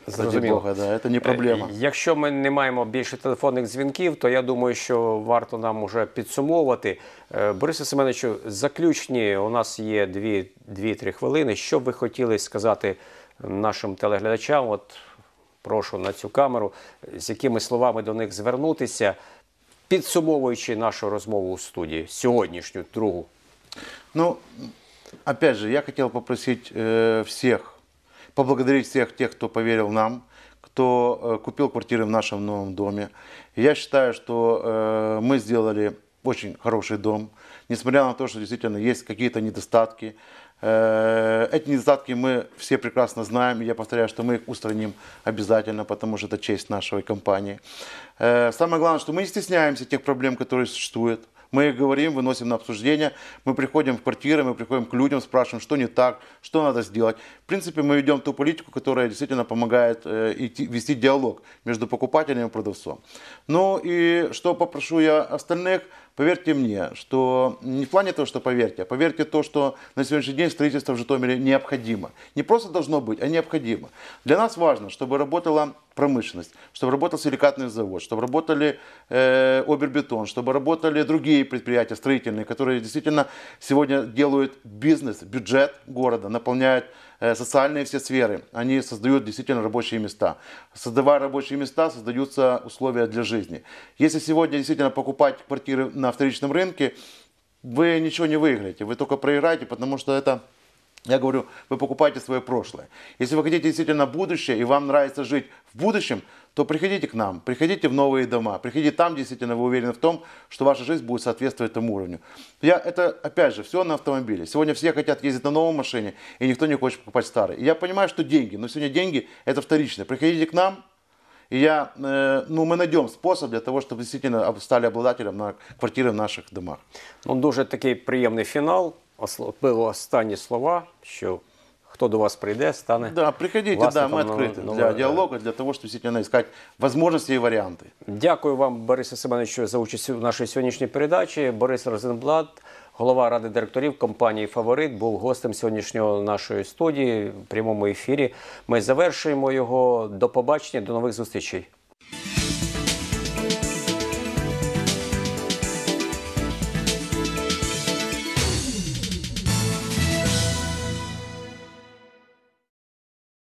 Зрозуміло. Бога, да, це не проблема. Е, якщо ми не маємо більше телефонних дзвінків, то я думаю, що варто нам вже підсумовувати. Е, Борисе Семеновичу, заключні у нас є 2-3 хвилини. Що б ви хотіли сказати нашим телеглядачам. От прошу на цю камеру з якими словами до них звернутися, підсумовуючи нашу розмову у студії сьогоднішню другу. Ну, опять же, я хотел попросить э, всех, поблагодарить всех тех, кто поверил нам, кто э, купил квартиры в нашем новом доме. Я считаю, что э, мы сделали очень хороший дом, несмотря на то, что действительно есть какие недостатки. Э, эти недостатки мы все прекрасно знаем, я повторяю, что мы их устраним обязательно, потому что это честь нашей компании. Э, самое главное, что мы не стесняемся тех проблем, которые существуют. Мы их говорим, выносим на обсуждение, мы приходим в квартиры, мы приходим к людям, спрашиваем, что не так, что надо сделать. В принципе, мы ведем ту политику, которая действительно помогает э, идти, вести диалог между покупателем и продавцом. Ну и что попрошу я остальных – Поверьте мне, что не в плане того, что поверьте, а поверьте то, что на сегодняшний день строительство в Житомире необходимо. Не просто должно быть, а необходимо. Для нас важно, чтобы работала промышленность, чтобы работал силикатный завод, чтобы работали э, обербетон, чтобы работали другие предприятия строительные, которые действительно сегодня делают бизнес, бюджет города, наполняют Э, социальные все сферы, они создают действительно рабочие места. Создавая рабочие места, создаются условия для жизни. Если сегодня действительно покупать квартиры на вторичном рынке, вы ничего не выиграете, вы только проиграете, потому что это я говорю, вы покупаете свое прошлое. Если вы хотите действительно будущее и вам нравится жить в будущем, то приходите к нам, приходите в новые дома, приходите там, действительно, вы уверены в том, что ваша жизнь будет соответствовать этому уровню. Я, это, опять же, все на автомобиле. Сегодня все хотят ездить на новом машине, и никто не хочет покупать старый. я понимаю, что деньги, но сегодня деньги – это вторичное. Приходите к нам, и я, э, ну, мы найдем способ для того, чтобы действительно стали обладателем на квартири в наших домах. Ну, дуже такий приємний фінал. Були останні слова, що кто до вас прийде, стане. Да, приходите, да, мы открыты нового... для диалога, для того, щоб сьогодні искать можливості і варіанти. Дякую вам, Борисе Семеновичу, за участь у нашій сьогоднішній передачі. Борис Розенблат, голова ради директорів компанії Фаворит, був гостем сьогоднішнього нашої студії в прямому ефірі. Ми завершуємо його. До побачення, до нових зустрічей.